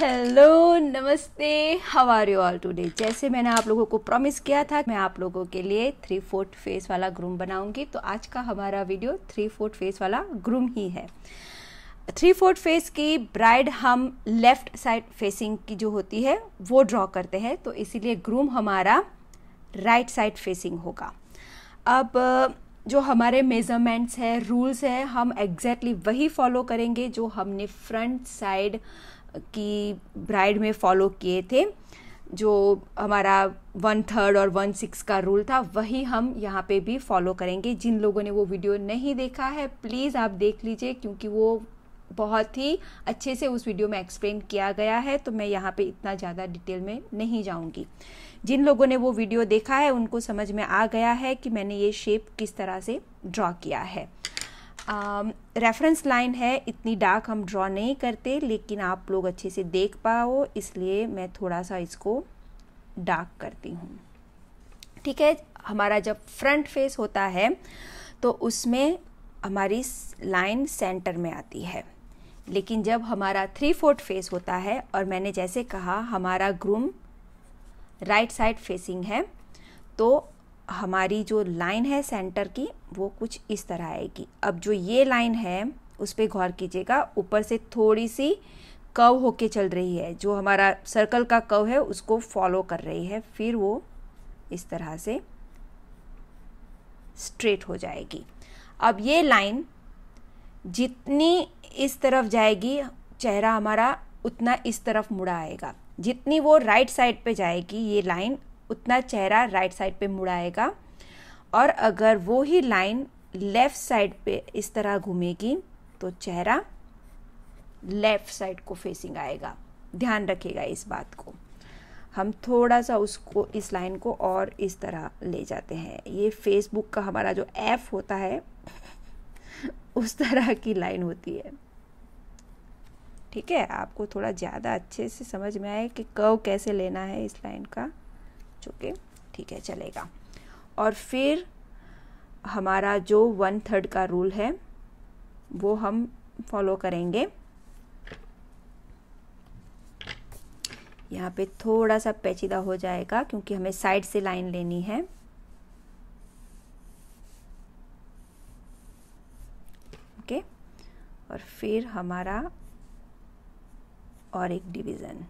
Hello नमस्ते how are you all today जैसे मैंने आप लोगों को प्रॉमिस किया था मैं आप लोगों के लिए थ्री फोर्थ फेस वाला ग्रूम बनाऊंगी तो आज का हमारा वीडियो थ्री फोर्थ फेस वाला ग्रूम ही है थ्री फोर्थ फेस की ब्राइड हम लेफ्ट साइड फेसिंग की जो होती है वो ड्रॉ करते हैं तो इसीलिए ग्रूम हमारा राइट साइड फेसिंग होगा अब जो हमारे मेजरमेंट्स है रूल्स है हम एग्जैक्टली exactly वही फॉलो करेंगे जो हमने फ्रंट साइड की ब्राइड में फॉलो किए थे जो हमारा वन थर्ड और वन सिक्स का रूल था वही हम यहाँ पे भी फॉलो करेंगे जिन लोगों ने वो वीडियो नहीं देखा है प्लीज़ आप देख लीजिए क्योंकि वो बहुत ही अच्छे से उस वीडियो में एक्सप्लेन किया गया है तो मैं यहाँ पे इतना ज़्यादा डिटेल में नहीं जाऊँगी जिन लोगों ने वो वीडियो देखा है उनको समझ में आ गया है कि मैंने ये शेप किस तरह से ड्रॉ किया है रेफरेंस uh, लाइन है इतनी डार्क हम ड्रॉ नहीं करते लेकिन आप लोग अच्छे से देख पाओ इसलिए मैं थोड़ा सा इसको डार्क करती हूँ ठीक है हमारा जब फ्रंट फेस होता है तो उसमें हमारी लाइन सेंटर में आती है लेकिन जब हमारा थ्री फोर्थ फेस होता है और मैंने जैसे कहा हमारा ग्रूम राइट साइड फेसिंग है तो हमारी जो लाइन है सेंटर की वो कुछ इस तरह आएगी अब जो ये लाइन है उस पर गौर कीजिएगा ऊपर से थोड़ी सी कव होके चल रही है जो हमारा सर्कल का कव है उसको फॉलो कर रही है फिर वो इस तरह से स्ट्रेट हो जाएगी अब ये लाइन जितनी इस तरफ जाएगी चेहरा हमारा उतना इस तरफ मुड़ा आएगा जितनी वो राइट साइड पे जाएगी ये लाइन उतना चेहरा राइट साइड पे मुड़ाएगा और अगर वो ही लाइन लेफ़्ट साइड पे इस तरह घूमेगी तो चेहरा लेफ़्ट साइड को फेसिंग आएगा ध्यान रखेगा इस बात को हम थोड़ा सा उसको इस लाइन को और इस तरह ले जाते हैं ये फेसबुक का हमारा जो ऐप होता है उस तरह की लाइन होती है ठीक है आपको थोड़ा ज़्यादा अच्छे से समझ में आए कि कव कैसे लेना है इस लाइन का चुके ठीक है चलेगा और फिर हमारा जो वन थर्ड का रूल है वो हम फॉलो करेंगे यहाँ पे थोड़ा सा पेचीदा हो जाएगा क्योंकि हमें साइड से लाइन लेनी है ओके और फिर हमारा और एक डिवीज़न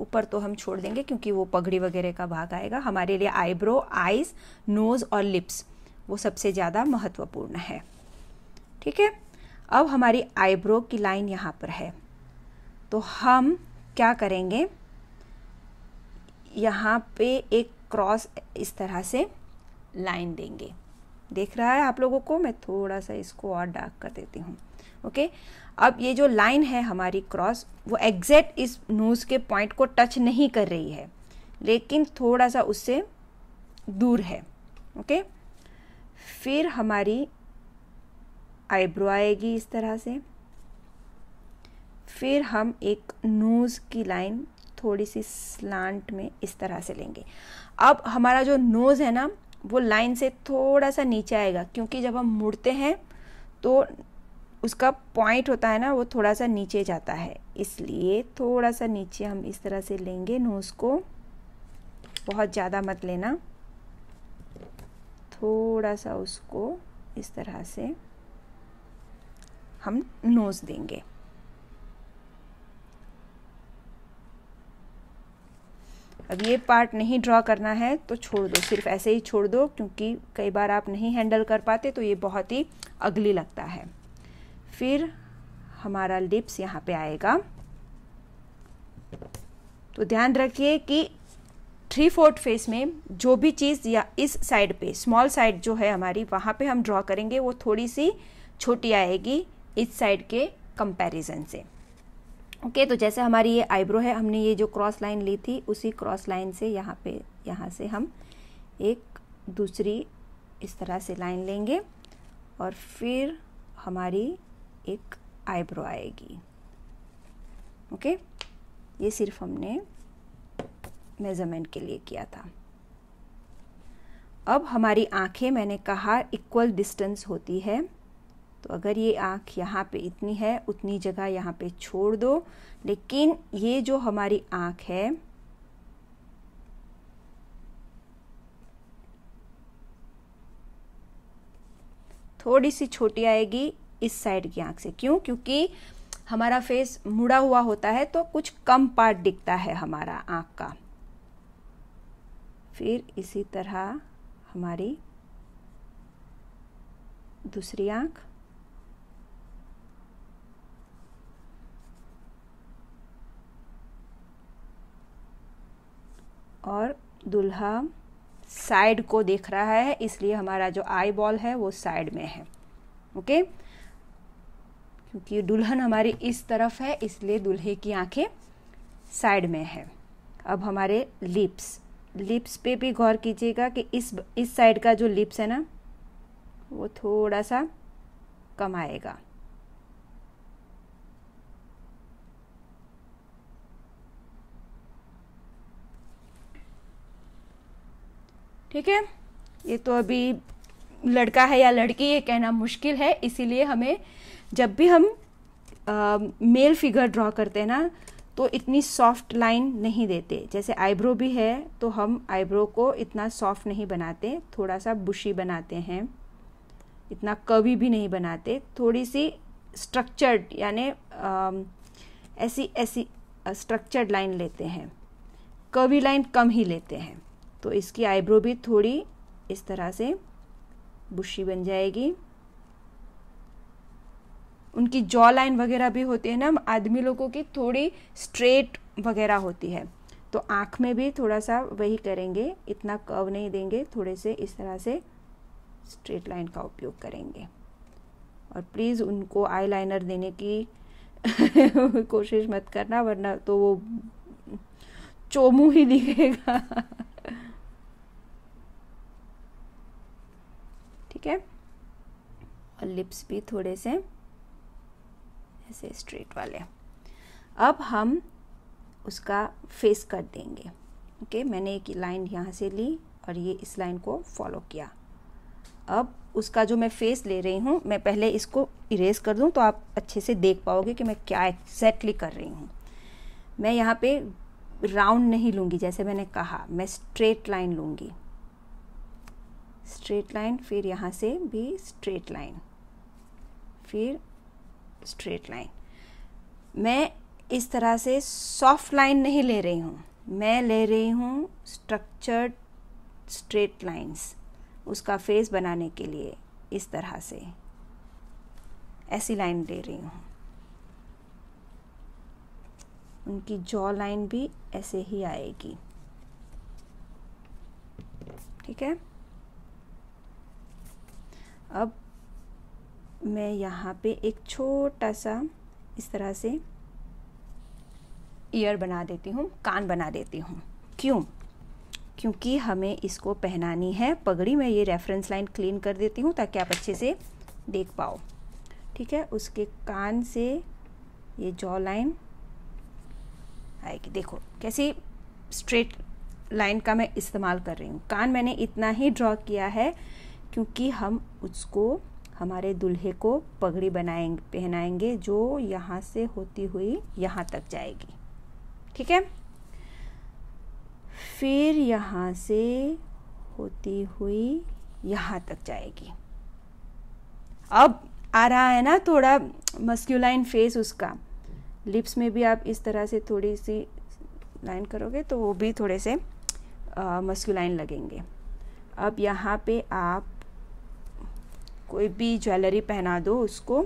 ऊपर तो हम छोड़ देंगे क्योंकि वो पगड़ी वगैरह का भाग आएगा हमारे लिए आईब्रो आईज नोज़ और लिप्स वो सबसे ज़्यादा महत्वपूर्ण है ठीक है अब हमारी आईब्रो की लाइन यहाँ पर है तो हम क्या करेंगे यहाँ पे एक क्रॉस इस तरह से लाइन देंगे देख रहा है आप लोगों को मैं थोड़ा सा इसको और डार्क कर देती हूँ ओके अब ये जो लाइन है हमारी क्रॉस वो एग्जैक्ट इस नोज़ के पॉइंट को टच नहीं कर रही है लेकिन थोड़ा सा उससे दूर है ओके फिर हमारी आईब्रो आएगी इस तरह से फिर हम एक नोज़ की लाइन थोड़ी सी स्लांट में इस तरह से लेंगे अब हमारा जो नोज़ है ना वो लाइन से थोड़ा सा नीचे आएगा क्योंकि जब हम मुड़ते हैं तो उसका पॉइंट होता है ना वो थोड़ा सा नीचे जाता है इसलिए थोड़ा सा नीचे हम इस तरह से लेंगे नोज़ को बहुत ज़्यादा मत लेना थोड़ा सा उसको इस तरह से हम नोज़ देंगे अब ये पार्ट नहीं ड्रॉ करना है तो छोड़ दो सिर्फ ऐसे ही छोड़ दो क्योंकि कई बार आप नहीं हैंडल कर पाते तो ये बहुत ही अगली लगता है फिर हमारा लिप्स यहाँ पे आएगा तो ध्यान रखिए कि थ्री फोर्थ फेस में जो भी चीज़ या इस साइड पे स्मॉल साइड जो है हमारी वहाँ पे हम ड्रॉ करेंगे वो थोड़ी सी छोटी आएगी इस साइड के कंपैरिजन से ओके okay, तो जैसे हमारी ये आईब्रो है हमने ये जो क्रॉस लाइन ली थी उसी क्रॉस लाइन से यहाँ पे यहाँ से हम एक दूसरी इस तरह से लाइन लेंगे और फिर हमारी एक आईब्रो आएगी ओके ये सिर्फ हमने मेज़रमेंट के लिए किया था अब हमारी आंखें मैंने कहा इक्वल डिस्टेंस होती है तो अगर ये आंख यहाँ पे इतनी है उतनी जगह यहाँ पे छोड़ दो लेकिन ये जो हमारी आंख है थोड़ी सी छोटी आएगी इस साइड की आंख से क्यों क्योंकि हमारा फेस मुड़ा हुआ होता है तो कुछ कम पार्ट दिखता है हमारा आंख का फिर इसी तरह हमारी दूसरी आंख और दुल्हा साइड को देख रहा है इसलिए हमारा जो आई बॉल है वो साइड में है ओके okay? क्योंकि दुल्हन हमारी इस तरफ है इसलिए दुल्हे की आंखें साइड में है अब हमारे लिप्स लिप्स पे भी गौर कीजिएगा कि इस इस साइड का जो लिप्स है ना वो थोड़ा सा कम आएगा ठीक है ये तो अभी लड़का है या लड़की ये कहना मुश्किल है इसीलिए हमें जब भी हम मेल फिगर ड्रॉ करते हैं ना तो इतनी सॉफ्ट लाइन नहीं देते जैसे आईब्रो भी है तो हम आईब्रो को इतना सॉफ्ट नहीं बनाते थोड़ा सा बुशी बनाते हैं इतना कवी भी नहीं बनाते थोड़ी सी स्ट्रक्चर्ड यानि ऐसी ऐसी स्ट्रक्चर्ड लाइन लेते हैं कवी लाइन कम ही लेते हैं तो इसकी आईब्रो भी थोड़ी इस तरह से बुशी बन जाएगी उनकी जॉ लाइन वगैरह भी होती है ना आदमी लोगों की थोड़ी स्ट्रेट वगैरह होती है तो आँख में भी थोड़ा सा वही करेंगे इतना कर्व नहीं देंगे थोड़े से इस तरह से स्ट्रेट लाइन का उपयोग करेंगे और प्लीज़ उनको आई लाइनर देने की कोशिश मत करना वरना तो वो चोमू ही दिखेगा ठीक है और लिप्स भी थोड़े से ऐसे स्ट्रेट वाले अब हम उसका फेस कर देंगे ओके okay, मैंने एक लाइन यहाँ से ली और ये इस लाइन को फॉलो किया अब उसका जो मैं फेस ले रही हूँ मैं पहले इसको इरेज कर दूँ तो आप अच्छे से देख पाओगे कि मैं क्या एक्जैक्टली कर रही हूँ मैं यहाँ पे राउंड नहीं लूँगी जैसे मैंने कहा मैं स्ट्रेट लाइन लूँगी स्ट्रेट लाइन फिर यहाँ से भी स्ट्रेट लाइन फिर स्ट्रेट लाइन मैं इस तरह से सॉफ्ट लाइन नहीं ले रही हूँ मैं ले रही हूँ स्ट्रक्चर्ड स्ट्रेट लाइंस उसका फेस बनाने के लिए इस तरह से ऐसी लाइन ले रही हूँ उनकी जॉ लाइन भी ऐसे ही आएगी ठीक है अब मैं यहाँ पे एक छोटा सा इस तरह से ईयर बना देती हूँ कान बना देती हूँ क्यों क्योंकि हमें इसको पहनानी है पगड़ी में ये रेफरेंस लाइन क्लीन कर देती हूँ ताकि आप अच्छे से देख पाओ ठीक है उसके कान से ये जॉ लाइन आएगी देखो कैसी स्ट्रेट लाइन का मैं इस्तेमाल कर रही हूँ कान मैंने इतना ही ड्रॉ किया है क्योंकि हम उसको हमारे दूल्हे को पगड़ी बनाएंगे पहनाएंगे जो यहाँ से होती हुई यहाँ तक जाएगी ठीक है फिर यहाँ से होती हुई यहाँ तक जाएगी अब आ रहा है ना थोड़ा मस्क्यूलाइन फेस उसका लिप्स में भी आप इस तरह से थोड़ी सी लाइन करोगे तो वो भी थोड़े से मस्क्यूलाइन लगेंगे अब यहाँ पे आप कोई भी ज्वेलरी पहना दो उसको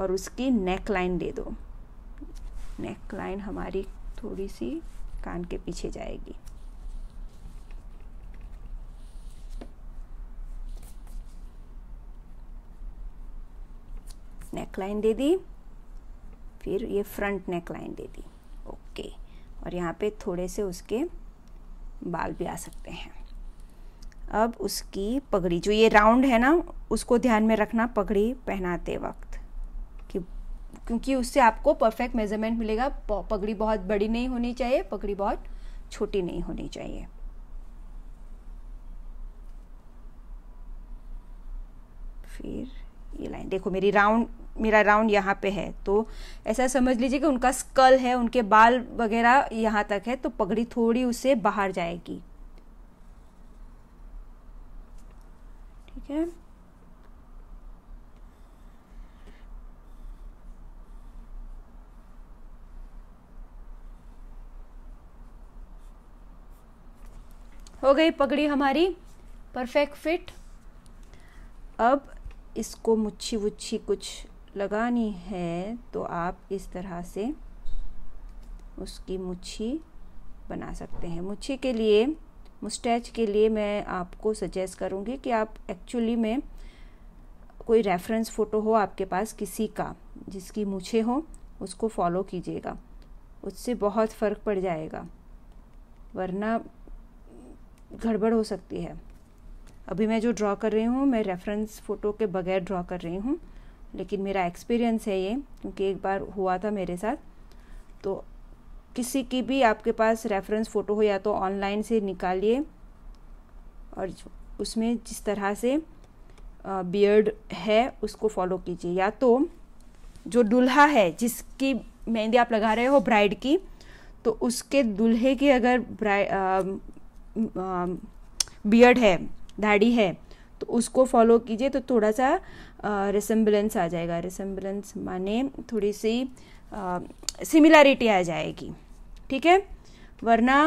और उसकी नेक लाइन दे दो नेक लाइन हमारी थोड़ी सी कान के पीछे जाएगी नेक लाइन दे दी फिर ये फ्रंट नेक लाइन दे दी ओके और यहाँ पे थोड़े से उसके बाल भी आ सकते हैं अब उसकी पगड़ी जो ये राउंड है ना उसको ध्यान में रखना पगड़ी पहनाते वक्त कि क्योंकि उससे आपको परफेक्ट मेजरमेंट मिलेगा पगड़ी बहुत बड़ी नहीं होनी चाहिए पगड़ी बहुत छोटी नहीं होनी चाहिए फिर ये लाइन देखो मेरी राउंड मेरा राउंड यहाँ पे है तो ऐसा समझ लीजिए कि उनका स्कल है उनके बाल वगैरह यहाँ तक है तो पगड़ी थोड़ी उससे बाहर जाएगी ठीक है हो गई पगड़ी हमारी परफेक्ट फिट अब इसको मुच्छी वुच्छी कुछ लगानी है तो आप इस तरह से उसकी मुच्छी बना सकते हैं मुच्छी के लिए मुस्टैच के लिए मैं आपको सजेस्ट करूँगी कि आप एक्चुअली में कोई रेफरेंस फ़ोटो हो आपके पास किसी का जिसकी मुझे हो उसको फॉलो कीजिएगा उससे बहुत फ़र्क पड़ जाएगा वरना गड़बड़ हो सकती है अभी मैं जो ड्रॉ कर रही हूँ मैं रेफरेंस फ़ोटो के बगैर ड्रॉ कर रही हूँ लेकिन मेरा एक्सपीरियंस है ये क्योंकि एक बार हुआ था मेरे साथ तो किसी की भी आपके पास रेफरेंस फ़ोटो हो या तो ऑनलाइन से निकालिए और उसमें जिस तरह से बियर्ड है उसको फॉलो कीजिए या तो जो दुल्हा है जिसकी मेहंदी आप लगा रहे हो ब्राइड की तो उसके दुल्हे की अगर बियर्ड है दाढ़ी है तो उसको फॉलो कीजिए तो थोड़ा सा रिसम्बलेंस आ जाएगा रिसम्बलेंस माने थोड़ी सी सिमिलैरिटी आ जाएगी ठीक है वरना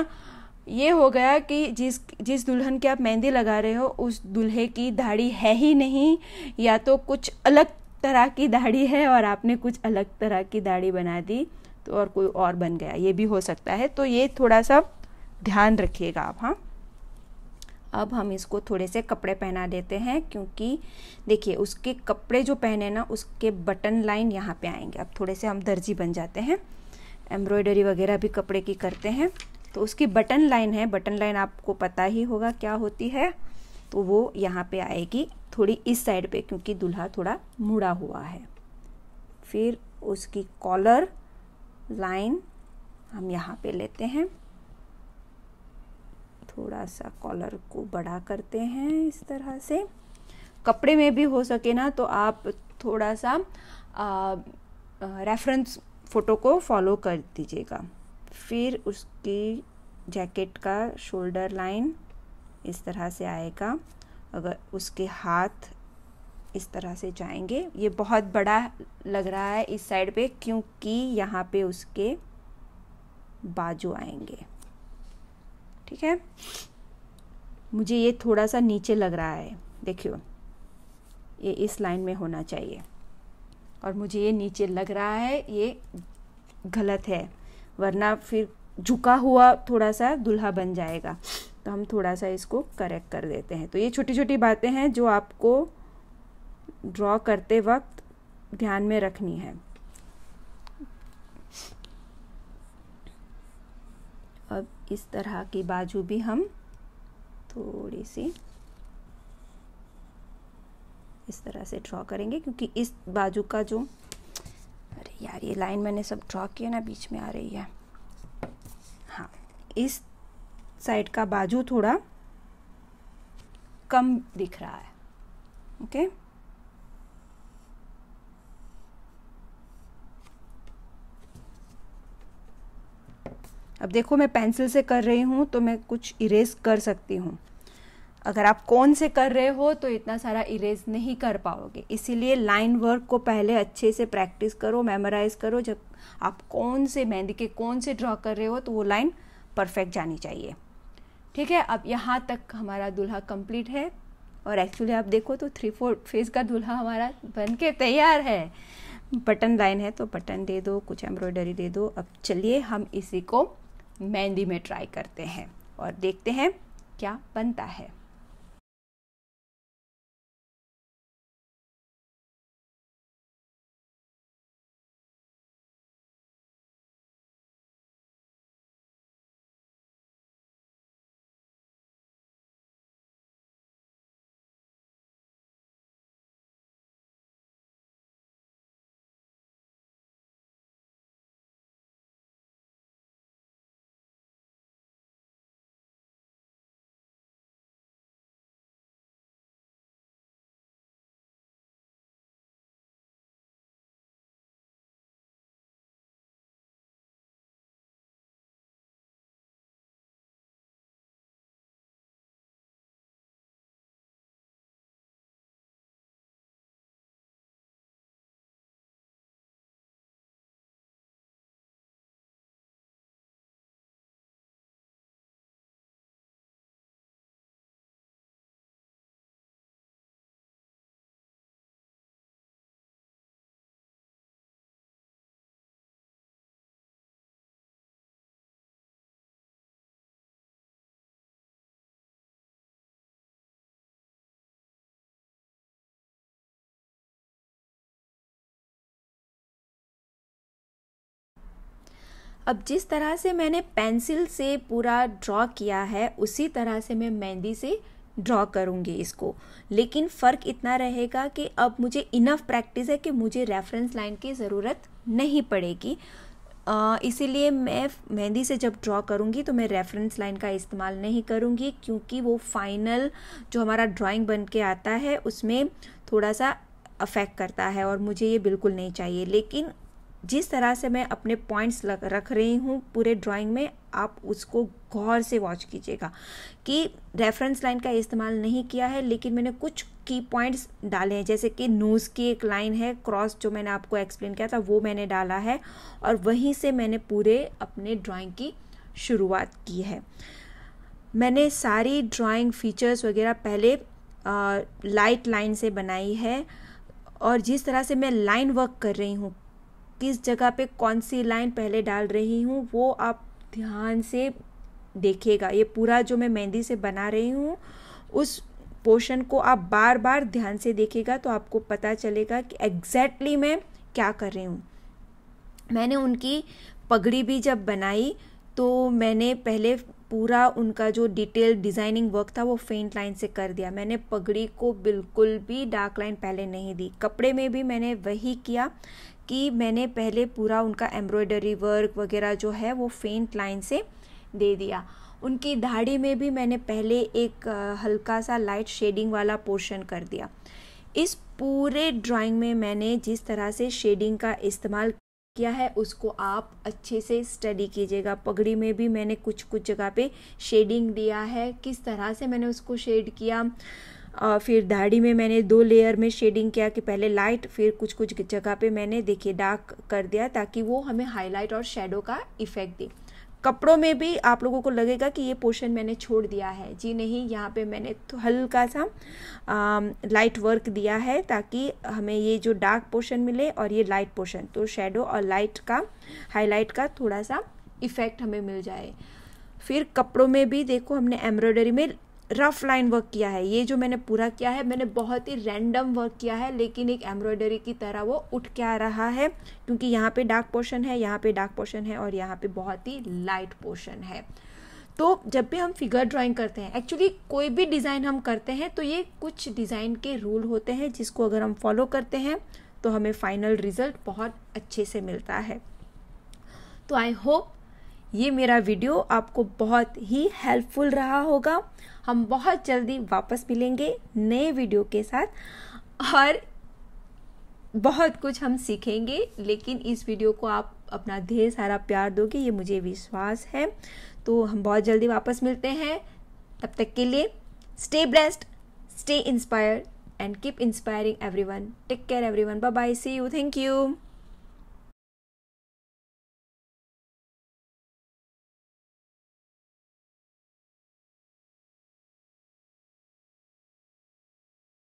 ये हो गया कि जिस जिस दुल्हन की आप मेहंदी लगा रहे हो उस दूल्हे की दाढ़ी है ही नहीं या तो कुछ अलग तरह की दाढ़ी है और आपने कुछ अलग तरह की दाढ़ी बना दी तो और कोई और बन गया ये भी हो सकता है तो ये थोड़ा सा ध्यान रखिएगा आप हाँ अब हम इसको थोड़े से कपड़े पहना देते हैं क्योंकि देखिए उसके कपड़े जो पहने ना उसके बटन लाइन यहाँ पे आएंगे अब थोड़े से हम दर्जी बन जाते हैं एम्ब्रॉयडरी वगैरह भी कपड़े की करते हैं तो उसकी बटन लाइन है बटन लाइन आपको पता ही होगा क्या होती है तो वो यहाँ पे आएगी थोड़ी इस साइड पे क्योंकि दूल्हा थोड़ा मुड़ा हुआ है फिर उसकी कॉलर लाइन हम यहाँ पे लेते हैं थोड़ा सा कॉलर को बड़ा करते हैं इस तरह से कपड़े में भी हो सके ना तो आप थोड़ा सा आ, रेफरेंस फ़ोटो को फॉलो कर दीजिएगा फिर उसकी जैकेट का शोल्डर लाइन इस तरह से आएगा अगर उसके हाथ इस तरह से जाएंगे ये बहुत बड़ा लग रहा है इस साइड पे क्योंकि यहाँ पे उसके बाजू आएंगे ठीक है मुझे ये थोड़ा सा नीचे लग रहा है देखियो ये इस लाइन में होना चाहिए और मुझे ये नीचे लग रहा है ये गलत है वरना फिर झुका हुआ थोड़ा सा दुल्हा बन जाएगा तो हम थोड़ा सा इसको करेक्ट कर देते हैं तो ये छोटी छोटी बातें हैं जो आपको ड्रॉ करते वक्त ध्यान में रखनी है अब इस तरह की बाजू भी हम थोड़ी सी इस तरह से ड्रॉ करेंगे क्योंकि इस बाजू का जो अरे यार ये लाइन मैंने सब ड्रॉ किया ना बीच में आ रही है हाँ इस साइड का बाजू थोड़ा कम दिख रहा है ओके अब देखो मैं पेंसिल से कर रही हूँ तो मैं कुछ इरेज कर सकती हूँ अगर आप कौन से कर रहे हो तो इतना सारा इरेज नहीं कर पाओगे इसीलिए लाइन वर्क को पहले अच्छे से प्रैक्टिस करो मेमोराइज करो जब आप कौन से मेहंदी के कौन से ड्रॉ कर रहे हो तो वो लाइन परफेक्ट जानी चाहिए ठीक है अब यहाँ तक हमारा दूल्हा कंप्लीट है और एक्चुअली आप देखो तो थ्री फोर फेज का दूल्हा हमारा बन के तैयार है बटन लाइन है तो बटन दे दो कुछ एम्ब्रॉयडरी दे दो अब चलिए हम इसी को मेहंदी में ट्राई करते हैं और देखते हैं क्या बनता है अब जिस तरह से मैंने पेंसिल से पूरा ड्रॉ किया है उसी तरह से मैं मेहंदी से ड्रॉ करूँगी इसको लेकिन फ़र्क इतना रहेगा कि अब मुझे इनफ प्रैक्टिस है कि मुझे रेफरेंस लाइन की ज़रूरत नहीं पड़ेगी इसीलिए मैं मेहंदी से जब ड्रॉ करूँगी तो मैं रेफरेंस लाइन का इस्तेमाल नहीं करूँगी क्योंकि वो फाइनल जो हमारा ड्राइंग बन के आता है उसमें थोड़ा सा अफेक्ट करता है और मुझे ये बिल्कुल नहीं चाहिए लेकिन जिस तरह से मैं अपने पॉइंट्स रख रही हूँ पूरे ड्राइंग में आप उसको गौर से वॉच कीजिएगा कि रेफरेंस लाइन का इस्तेमाल नहीं किया है लेकिन मैंने कुछ की पॉइंट्स डाले हैं जैसे कि नोज़ की एक लाइन है क्रॉस जो मैंने आपको एक्सप्लेन किया था वो मैंने डाला है और वहीं से मैंने पूरे अपने ड्राइंग की शुरुआत की है मैंने सारी ड्राइंग फीचर्स वगैरह पहले लाइट लाइन से बनाई है और जिस तरह से मैं लाइन वर्क कर रही हूँ किस जगह पे कौन सी लाइन पहले डाल रही हूँ वो आप ध्यान से देखेगा ये पूरा जो मैं मेहंदी से बना रही हूँ उस पोर्शन को आप बार बार ध्यान से देखेगा तो आपको पता चलेगा कि एग्जैक्टली exactly मैं क्या कर रही हूँ मैंने उनकी पगड़ी भी जब बनाई तो मैंने पहले पूरा उनका जो डिटेल डिज़ाइनिंग वर्क था वो फेंट लाइन से कर दिया मैंने पगड़ी को बिल्कुल भी डार्क लाइन पहले नहीं दी कपड़े में भी मैंने वही किया कि मैंने पहले पूरा उनका एम्ब्रॉयडरी वर्क वगैरह जो है वो फेंट लाइन से दे दिया उनकी दाढ़ी में भी मैंने पहले एक हल्का सा लाइट शेडिंग वाला पोर्शन कर दिया इस पूरे ड्राइंग में मैंने जिस तरह से शेडिंग का इस्तेमाल किया है उसको आप अच्छे से स्टडी कीजिएगा पगड़ी में भी मैंने कुछ कुछ जगह पे शेडिंग दिया है किस तरह से मैंने उसको शेड किया और फिर दाढ़ी में मैंने दो लेयर में शेडिंग किया कि पहले लाइट फिर कुछ कुछ जगह पे मैंने देखिए डार्क कर दिया ताकि वो हमें हाईलाइट और शेडो का इफेक्ट दे कपड़ों में भी आप लोगों को लगेगा कि ये पोर्शन मैंने छोड़ दिया है जी नहीं यहाँ पे मैंने तो हल्का सा आ, लाइट वर्क दिया है ताकि हमें ये जो डार्क पोर्शन मिले और ये लाइट पोर्शन तो शेडो और लाइट का हाईलाइट का थोड़ा सा इफेक्ट हमें मिल जाए फिर कपड़ों में भी देखो हमने एम्ब्रॉयडरी में रफ लाइन वर्क किया है ये जो मैंने पूरा किया है मैंने बहुत ही रैंडम वर्क किया है लेकिन एक एम्ब्रॉयडरी की तरह वो उठ के आ रहा है क्योंकि यहाँ पे डार्क पोर्शन है यहाँ पे डार्क पोर्शन है और यहाँ पे बहुत ही लाइट पोर्शन है तो जब भी हम फिगर ड्राइंग करते हैं एक्चुअली कोई भी डिज़ाइन हम करते हैं तो ये कुछ डिज़ाइन के रूल होते हैं जिसको अगर हम फॉलो करते हैं तो हमें फाइनल रिजल्ट बहुत अच्छे से मिलता है तो आई होप ये मेरा वीडियो आपको बहुत ही हेल्पफुल रहा होगा हम बहुत जल्दी वापस मिलेंगे नए वीडियो के साथ और बहुत कुछ हम सीखेंगे लेकिन इस वीडियो को आप अपना ढेर सारा प्यार दोगे ये मुझे विश्वास है तो हम बहुत जल्दी वापस मिलते हैं तब तक के लिए stay blessed stay inspired and keep inspiring everyone take care everyone bye bye see you thank you